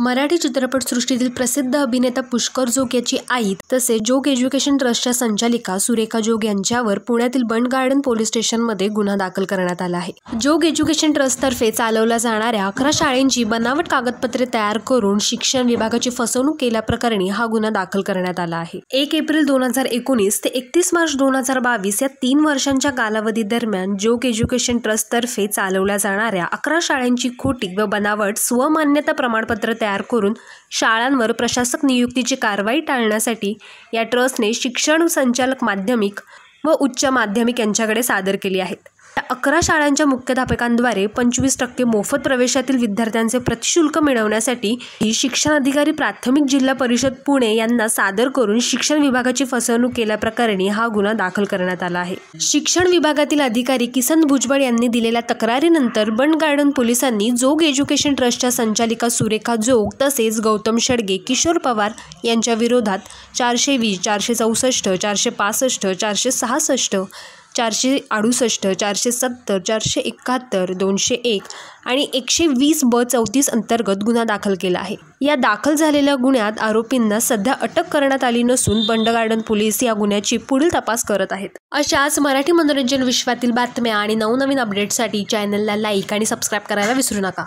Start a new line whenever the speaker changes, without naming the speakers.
मराठी चित्रपटसृष्टीतील प्रसिद्ध अभिनेता पुष्कर जोग याची आई तसेच जोग एज्युकेशन ट्रस्टच्या संचालिका सुरेखा जोग यांच्यावर पुण्यातील बंड गार्डन पोलीस स्टेशनमध्ये गुन्हा दाखल करण्यात आला आहे जोग एज्युकेशन ट्रस्टतर्फे चालवल्या जाणाऱ्या अकरा शाळेंची बनावट कागदपत्रे तयार करून शिक्षण विभागाची फसवणूक केल्याप्रकरणी हा गुन्हा दाखल करण्यात आला आहे एक एप्रिल दोन हजार एकोणीस ते एकतीस मार्च दोन हजार बावीस या तीन वर्षांच्या कालावधी दरम्यान जोग एज्युकेशन ट्रस्टतर्फे चालवल्या जाणाऱ्या अकरा शाळेंची खोटी व बनावट स्वमान्यता प्रमाणपत्र तयार करून शाळांवर प्रशासक नियुक्तीची कारवाई टाळण्यासाठी या ट्रस्टने शिक्षण संचालक माध्यमिक व उच्च माध्यमिक यांच्याकडे सादर केली आहेत अकरा शाळांच्या मुख्याध्यापकांद्वारे पंचवीस टक्के मोफत प्रवेशातील विद्यार्थ्यांचे प्रतिशुल्क मिळवण्यासाठी ही शिक्षण अधिकारी प्राथमिक जिल्हा परिषद पुणे यांना सादर करून शिक्षण विभागाची फसवणूक केल्याप्रकरणी हा गुन्हा दाखल करण्यात आला आहे शिक्षण विभागातील अधिकारी किसन भुजबळ यांनी दिलेल्या तक्रारीनंतर बंड गार्डन पोलिसांनी जोग एज्युकेशन ट्रस्टच्या संचालिका सुरेखा जोग तसेच गौतम शेडगे किशोर पवार यांच्या विरोधात चारशे वीस चारशे चौसष्ट चारशे पासष्ट चारशे सहासष्ट चारशे अडुसष्ट चारशे सत्तर चारशे एकाहत्तर दोनशे एक आणि एकशे वीस ब चौतीस अंतर्गत गुन्हा दाखल केला आहे या दाखल झालेल्या गुन्ह्यात आरोपींना सध्या अटक करण्यात आली नसून बंड गार्डन पोलीस या गुन्ह्याची पुढील तपास करत आहेत अशाच मराठी मनोरंजन विश्वातील बातम्या आणि नवनवीन अपडेटसाठी चॅनलला लाईक आणि सबस्क्राईब करायला विसरू नका